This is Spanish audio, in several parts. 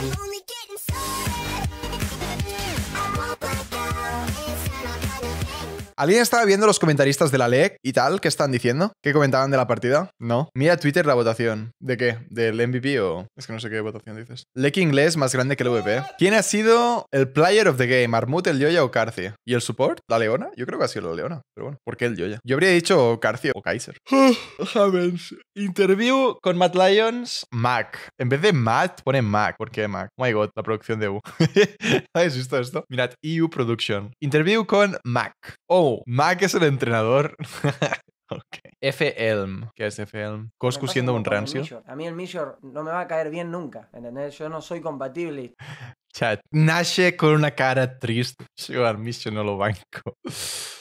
I'm ¿Alguien estaba viendo los comentaristas de la LEC y tal? ¿Qué están diciendo? ¿Qué comentaban de la partida? No. Mira Twitter la votación. ¿De qué? ¿Del MVP o...? Es que no sé qué votación dices. LEC inglés más grande que el VP. ¿Quién ha sido el player of the game? ¿Armut, el Yoya o Carci? ¿Y el support? ¿La Leona? Yo creo que ha sido la Leona. Pero bueno, ¿por qué el Yoya? Yo habría dicho Carcio o Kaiser. Interview con Matt Lyons. Mac. En vez de Matt, pone Mac. ¿Por qué Mac? Oh my god, la producción de U. ¿Habéis visto esto? Mirad, EU Production. Interview con Mac. Oh, Mac es el entrenador. Okay. F. Elm. ¿Qué es F. Elm? Coscu siendo un rancio. A mí el Mishor no me va a caer bien nunca, ¿entendés? Yo no soy compatible. Chat, nace con una cara triste. al misión no lo banco.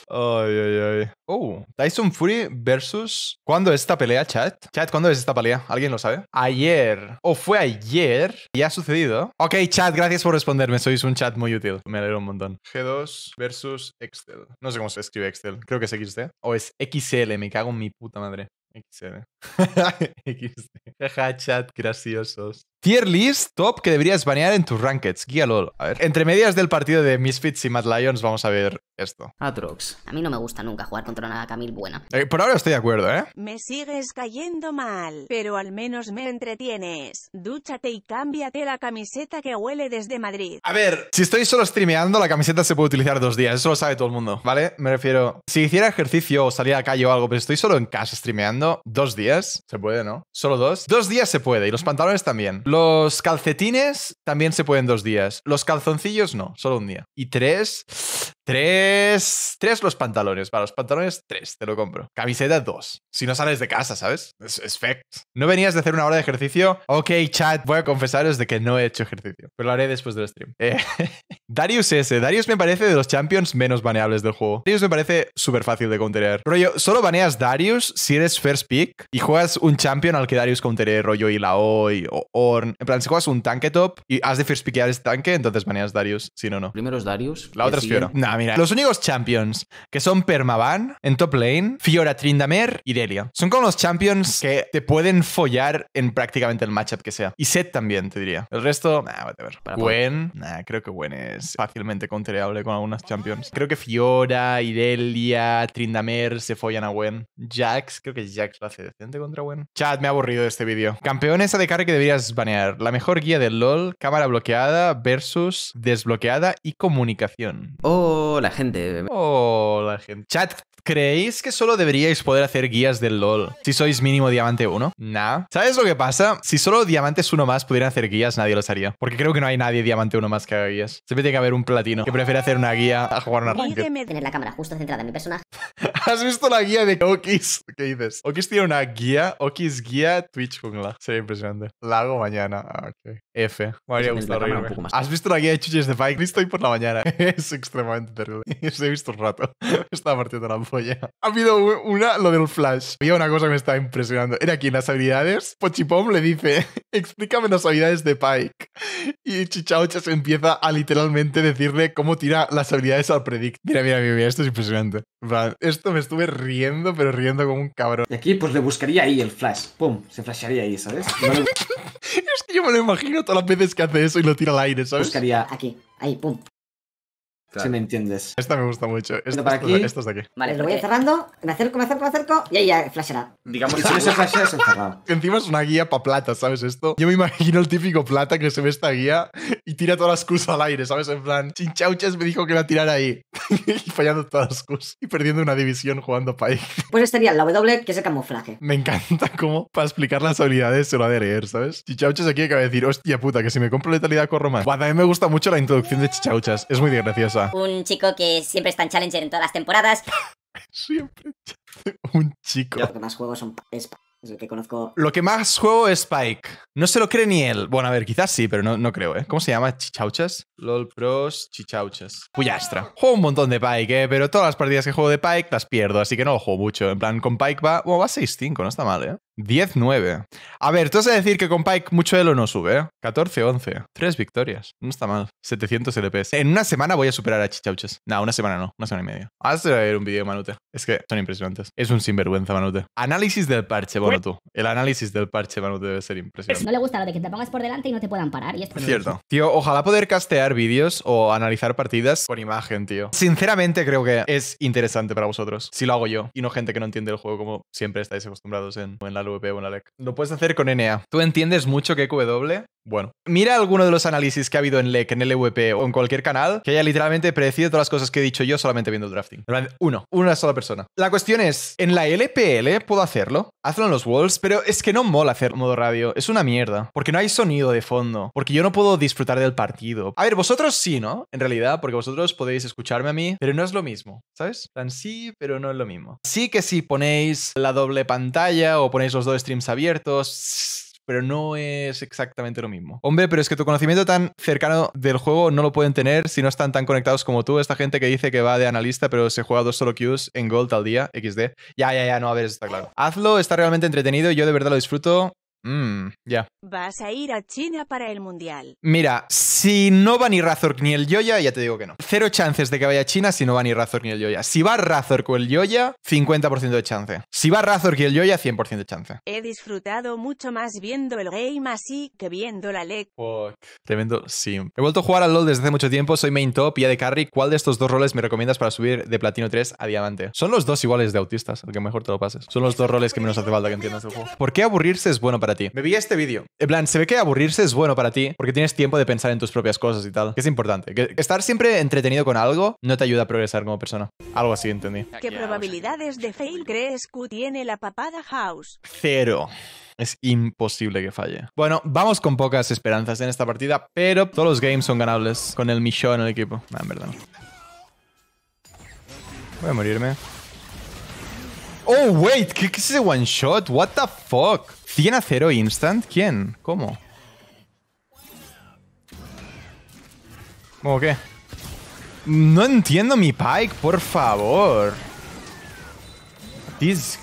Ay, ay, ay. oh, Tyson Fury versus. ¿Cuándo es esta pelea, chat? Chat, ¿cuándo es esta pelea? ¿Alguien lo sabe? Ayer. O fue ayer. Y ha sucedido. Ok, chat, gracias por responderme. Sois un chat muy útil. Me alegro un montón. G2 versus Excel. No sé cómo se escribe Excel. Creo que es XD. O es XL. Me cago en mi puta madre. XL. XD. Jaja, chat, graciosos. Tier list top que deberías banear en tus rankings. Guía LOL. A ver. Entre medias del partido de Misfits y Mad Lions vamos a ver esto. Atrox. A mí no me gusta nunca jugar contra una Camille buena. Eh, por ahora estoy de acuerdo, ¿eh? Me sigues cayendo mal, pero al menos me entretienes. Dúchate y cámbiate la camiseta que huele desde Madrid. A ver, si estoy solo streameando, la camiseta se puede utilizar dos días. Eso lo sabe todo el mundo, ¿vale? Me refiero... Si hiciera ejercicio o salía a calle o algo, pero estoy solo en casa streameando dos días, se puede, ¿no? Solo dos Dos días se puede y los pantalones también. Los calcetines también se pueden dos días. Los calzoncillos no, solo un día. Y tres, Tres, tres los pantalones. Para los pantalones, tres, te lo compro. Camiseta, dos. Si no sales de casa, ¿sabes? Es, fact. No venías de hacer una hora de ejercicio. Ok, chat, voy a confesaros de que no he hecho ejercicio. Pero lo haré después del stream. Eh, Darius ese, Darius me parece de los champions menos baneables del juego. Darius me parece súper fácil de counterear. Rollo, solo baneas Darius si eres first pick y juegas un champion al que Darius countere rollo Ilaoi o Orn. En plan, si juegas un tanque top y has de first pickear ese tanque, entonces baneas Darius. Si no, no. Primero es Darius. La otra es Fiora mira, los únicos champions que son Permaban en top lane, Fiora Trindamer y Delia. Son como los champions que te pueden follar en prácticamente el matchup que sea. Y Set también, te diría. El resto, nah, a Gwen, nah, creo que Gwen es fácilmente contereable con algunas champions. Creo que Fiora, Irelia, Trindamer se follan a Gwen. Jax, creo que Jax lo hace decente contra Gwen. Chat, me ha aburrido este vídeo. Campeones de carry que deberías banear. La mejor guía del LOL, cámara bloqueada versus desbloqueada y comunicación. Oh la gente. O la gente. Chat, ¿creéis que solo deberíais poder hacer guías del LOL si sois mínimo diamante 1? Nah. ¿Sabes lo que pasa? Si solo diamantes uno más pudieran hacer guías, nadie los haría. Porque creo que no hay nadie diamante 1 más que haga guías. Siempre tiene que haber un platino que prefiere hacer una guía a jugar una ranked. Tener la cámara justo centrada en mi personaje. ¿Has visto la guía de Okis? ¿Qué dices? Okis tiene una guía. Okis guía Twitch jungla. Sería impresionante. La hago mañana. Ah, ok. F. Me habría pues gustado ¿Has visto la guía de chuches de Pike? Estoy por la mañana. es extremadamente Ya he visto un rato. Estaba partiendo la polla. Ha habido una, lo del flash. Había una cosa que me estaba impresionando. Era aquí en las habilidades, Pochipom le dice, explícame las habilidades de Pike. Y se empieza a literalmente decirle cómo tira las habilidades al predict. Mira, mira, mira, esto es impresionante. Esto me estuve riendo, pero riendo como un cabrón. Y aquí pues le buscaría ahí el flash. ¡Pum! Se flasharía ahí, ¿sabes? es que yo me lo imagino todas las veces que hace eso y lo tira al aire, ¿sabes? Buscaría aquí, ahí, pum. Si me entiendes. Esta me gusta mucho. Esta, para aquí. es de aquí. Vale, lo voy cerrando. Me acerco, me acerco, me acerco. Y ahí ya flasherá. Digamos, si no se se encerrado. Encima es una guía para plata, ¿sabes esto? Yo me imagino el típico plata que se ve esta guía y tira todas las cus al aire, ¿sabes? En plan, Chinchauches me dijo que la tirara ahí. y fallando todas las cus y perdiendo una división jugando ahí Pues estaría la W, que es el camuflaje. Me encanta cómo para explicar las habilidades se lo ha de leer, ¿sabes? Chinchauches aquí acaba de decir, hostia puta, que si me compro letalidad corro más. Bueno, a mí me gusta mucho la introducción de Chichauchas. Es muy desgraciosa. Un chico que siempre está en Challenger en todas las temporadas. siempre. Un chico. Los más juegos son conozco. Lo que más juego es Spike. No se lo cree ni él. Bueno, a ver, quizás sí, pero no, no creo, ¿eh? ¿Cómo se llama? ¿Chichauchas? LOL Pros Chichauchas. Puyastra. Juego un montón de Pike, ¿eh? Pero todas las partidas que juego de Pike las pierdo, así que no lo juego mucho. En plan, con Pike va. Bueno, va 6-5, no está mal, ¿eh? 10-9. A ver, tú vas a decir que con Pike mucho lo no sube, ¿eh? 14-11. Tres victorias. No está mal. 700 LPs. En una semana voy a superar a Chichauches. No, una semana no. Una semana y media. Ahora ver un vídeo Manute. Es que son impresionantes. Es un sinvergüenza, Manute. Análisis del parche. El análisis del parche, Manu, debe ser impresionante. No le gusta lo de que te pongas por delante y no te puedan parar. Y Cierto. tío, ojalá poder castear vídeos o analizar partidas con imagen, tío. Sinceramente creo que es interesante para vosotros. Si lo hago yo y no gente que no entiende el juego como siempre estáis acostumbrados en, en la LVP o en la LEC. Lo puedes hacer con NA. Tú entiendes mucho que QW bueno. Mira alguno de los análisis que ha habido en LEC, en LVP o en cualquier canal, que haya literalmente predecido todas las cosas que he dicho yo solamente viendo el drafting. Uno, una sola persona. La cuestión es, en la LPL puedo hacerlo, hazlo en los walls, pero es que no mola hacer modo radio, es una mierda, porque no hay sonido de fondo, porque yo no puedo disfrutar del partido. A ver, vosotros sí, ¿no? En realidad, porque vosotros podéis escucharme a mí, pero no es lo mismo, ¿sabes? Tan sí, pero no es lo mismo. Sí que si ponéis la doble pantalla o ponéis los dos streams abiertos pero no es exactamente lo mismo. Hombre, pero es que tu conocimiento tan cercano del juego no lo pueden tener si no están tan conectados como tú. Esta gente que dice que va de analista, pero se juega dos solo queues en Gold al día, XD. Ya, ya, ya, no, a ver, está claro. Hazlo, está realmente entretenido, yo de verdad lo disfruto. Mm, ya. Vas a ir a China para el Mundial. Mira, si no va ni Razor ni el Yoya, ya te digo que no. Cero chances de que vaya a China si no va ni Razor ni el Yoya. Si va Razor con el Yoya, 50% de chance. Si va Razor y el Yoya, 100% de chance. He disfrutado mucho más viendo el game así que viendo la LEC. Fuck. Tremendo sim. He vuelto a jugar al LoL desde hace mucho tiempo, soy main top y de carry. ¿Cuál de estos dos roles me recomiendas para subir de platino 3 a diamante? Son los dos iguales de autistas, el que mejor te lo pases. Son los dos roles que menos hace falta que entiendas el juego. ¿Por qué aburrirse es bueno para me vi este vídeo. En plan, se ve que aburrirse es bueno para ti porque tienes tiempo de pensar en tus propias cosas y tal. Que es importante. Que estar siempre entretenido con algo no te ayuda a progresar como persona. Algo así, entendí. ¿Qué probabilidades de fail crees que tiene la papada house? Cero. Es imposible que falle. Bueno, vamos con pocas esperanzas en esta partida, pero todos los games son ganables con el Michon en el equipo. Ah, en verdad. Voy a morirme. Oh, wait, ¿qué, es ese one shot? What the fuck? ¿100 a 0 instant? ¿Quién? ¿Cómo? ¿Cómo qué? No entiendo mi Pike, por favor. This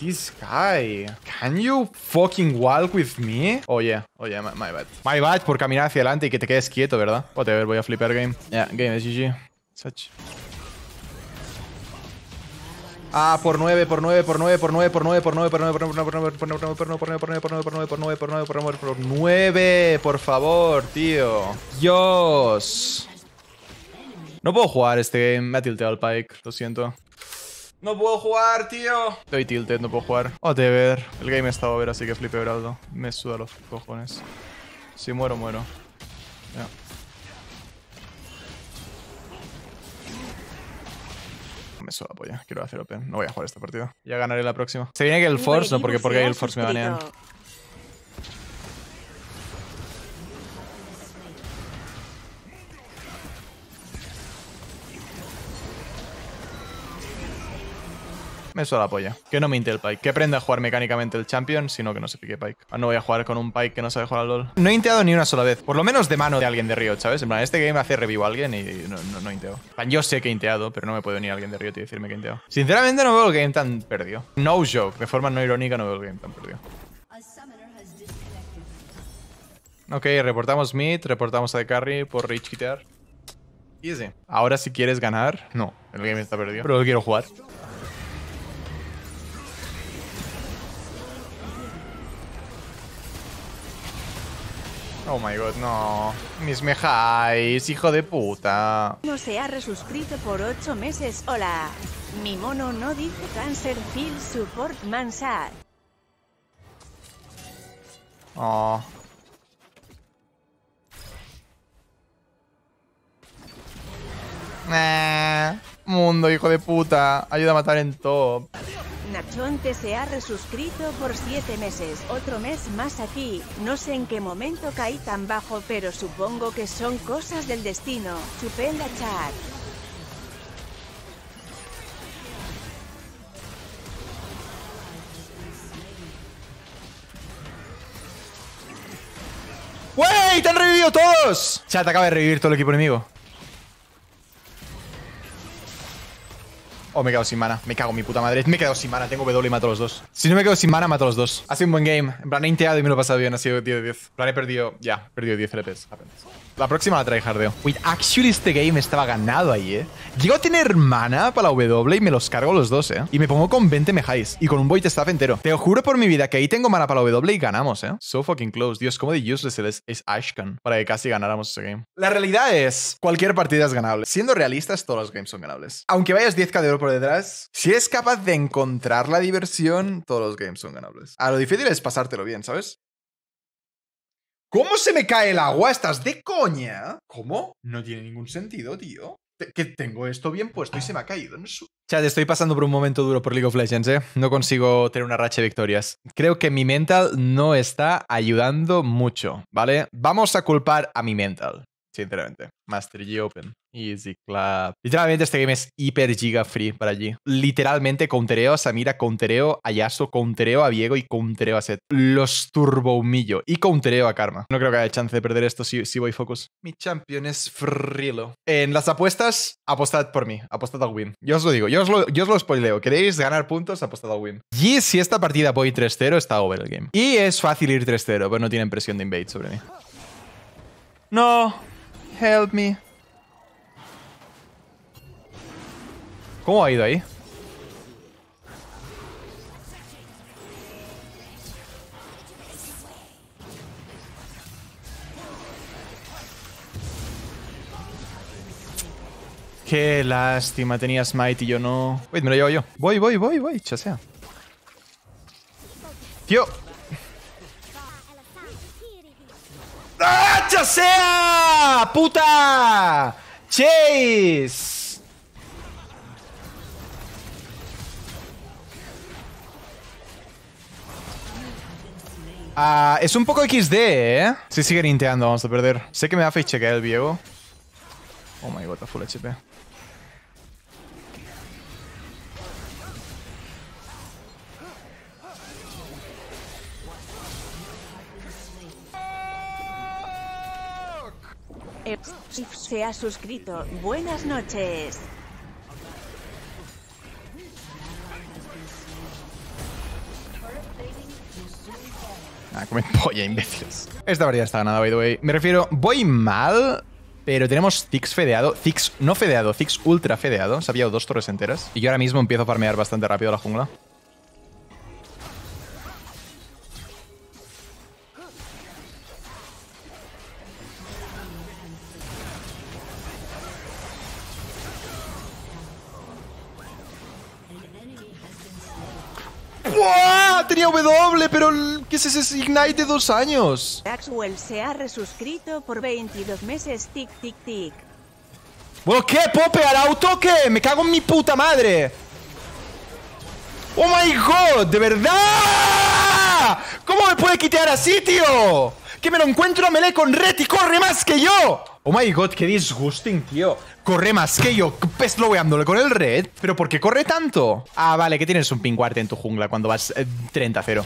this guy. Can you fucking walk with me? Oye, oh, yeah. oye, oh, my, bad. My bad por caminar hacia adelante y que te quedes quieto, ¿verdad? Whatever, voy a flipar game. Yeah, game is GG. Such. Ah, por 9, por 9, por 9, por 9, por 9, por 9, por 9, por 9, por 9, por 9, por 9, por 9, por 9, por 9, por 9, por 9, por 9, por 9, por por por favor, tío. Dios. No puedo jugar este game, me ha tilteado el Pike, lo siento. No puedo jugar, tío. Estoy tilted, no puedo jugar. Oh, de ver. El game está over, así que flipe Braldo. Me suda los cojones. Si muero, muero. Ya. Me suda polla, quiero hacer Open. No voy a jugar este partido Ya ganaré la próxima. Se viene que el Force, no, porque porque el Force me banean. eso la polla. Que no me inte el Pike. Que aprenda a jugar mecánicamente el Champion, sino que no se pique Pike. Ah, no voy a jugar con un Pike que no sabe jugar al LoL. No he inteado ni una sola vez. Por lo menos de mano de alguien de Riot, ¿sabes? En plan, este game hace revivo a alguien y no, no, inteo. yo sé que he inteado, pero no me puede a alguien de Riot y decirme que he inteado. Sinceramente no veo el game tan perdido. No joke. De forma no irónica no veo el game tan perdido. Ok, reportamos mid, reportamos a The Carry por Rich y Easy. Ahora si quieres ganar, no, el game está perdido. Pero quiero jugar. Oh my god, no. Mis mejáis, hijo de puta. No se ha resuscrito por ocho meses. Hola. Mi mono no dice cáncer, feel Support Mansat. Oh. Mundo, hijo de puta. Ayuda a matar en top. Nachonte se ha resuscrito por 7 meses, otro mes más aquí, no sé en qué momento caí tan bajo pero supongo que son cosas del destino, chupenda chat. ¡Wey! ¡Te han revivido todos! Chat, acaba de revivir todo el equipo enemigo. Oh, me he quedado sin mana. Me cago en mi puta madre. Me he quedado sin mana. Tengo W y mato a los dos. Si no me quedo sin mana, mato a los dos. Ha sido un buen game. En plan, he inteado y me lo he pasado bien. Ha sido 10 de 10. En plan, he perdido... Ya, he perdido 10 LPs. apenas. La próxima la trae Hardeo. Wait, actually este game estaba ganado ahí, ¿eh? Llego a tener mana para la W y me los cargo los dos, ¿eh? Y me pongo con 20 mejáis y con un Void Staff entero. Te juro por mi vida que ahí tengo mana para la W y ganamos, ¿eh? So fucking close. Dios, cómo de useless es, es Ashkan para que casi ganáramos ese game. La realidad es, cualquier partida es ganable. Siendo realistas, todos los games son ganables. Aunque vayas 10k de oro por detrás, si es capaz de encontrar la diversión, todos los games son ganables. A lo difícil es pasártelo bien, ¿sabes? ¿Cómo se me cae el agua? ¿Estás de coña? ¿Cómo? No tiene ningún sentido, tío. que tengo esto bien puesto y se me ha caído en su... estoy pasando por un momento duro por League of Legends, ¿eh? No consigo tener una racha de victorias. Creo que mi mental no está ayudando mucho, ¿vale? Vamos a culpar a mi mental. Sinceramente. Master G Open. Easy clap. Literalmente este game es hiper giga free para allí. Literalmente countereo a Samira, countereo a Yasuo, countereo a Diego y countereo a Seth. Los turbo humillo. Y countereo a Karma. No creo que haya chance de perder esto si, voy focus. Mi champion es Frilo. En las apuestas, apostad por mí. Apostad al win. Yo os lo digo. Yo os lo, yo os lo spoileo. ¿Queréis ganar puntos? Apostad al win. Y si esta partida voy 3-0, está over el game. Y es fácil ir 3-0, pero no tienen presión de invade sobre mí. No. Help me. ¿Cómo ha ido ahí? Qué lástima, tenía Smite y yo no. Wait, me lo llevo yo. Voy, voy, voy, voy, chasea. Tío, sea! ¡Puta! ¡Chase! Ah, es un poco XD, ¿eh? Si sigue ninteando, vamos a perder. Sé que me da a face el viejo. Oh my god, a full HP. se ha suscrito. Buenas noches. Ah, comen polla, imbéciles. Esta partida está ganada, by the way. Me refiero, voy mal, pero tenemos Zix fedeado. Zix no fedeado, Zix ultra fedeado. Se ha dos torres enteras. Y yo ahora mismo empiezo a farmear bastante rápido la jungla. Ah, tenía W, pero ¿qué es ese Ignite de dos años? se ha resuscrito por 22 meses. Tic, tic, tic. Bueno, ¿qué, Pope? ¿Al auto qué? ¡Me cago en mi puta madre! ¡Oh, my God! ¡De verdad! ¿Cómo me puede quitar así, tío? ¡Que me lo encuentro Me le con Reti! ¡Corre más que yo! Oh my god, qué disgusting, tío. Corre más que yo, pesloweándole con el red. ¿Pero por qué corre tanto? Ah, vale, que tienes un pinguarte en tu jungla cuando vas 30-0. Eh,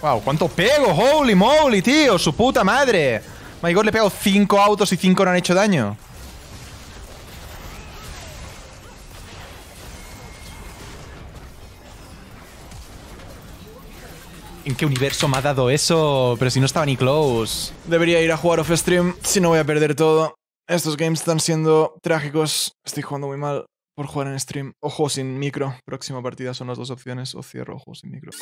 wow, cuánto pego, holy moly, tío, su puta madre. My god, le he pegado cinco autos y cinco no han hecho daño. ¿En qué universo me ha dado eso? Pero si no estaba ni close. Debería ir a jugar off stream, si no voy a perder todo. Estos games están siendo trágicos. Estoy jugando muy mal por jugar en stream. Ojo sin micro. Próxima partida son las dos opciones. O cierro ojo sin micro.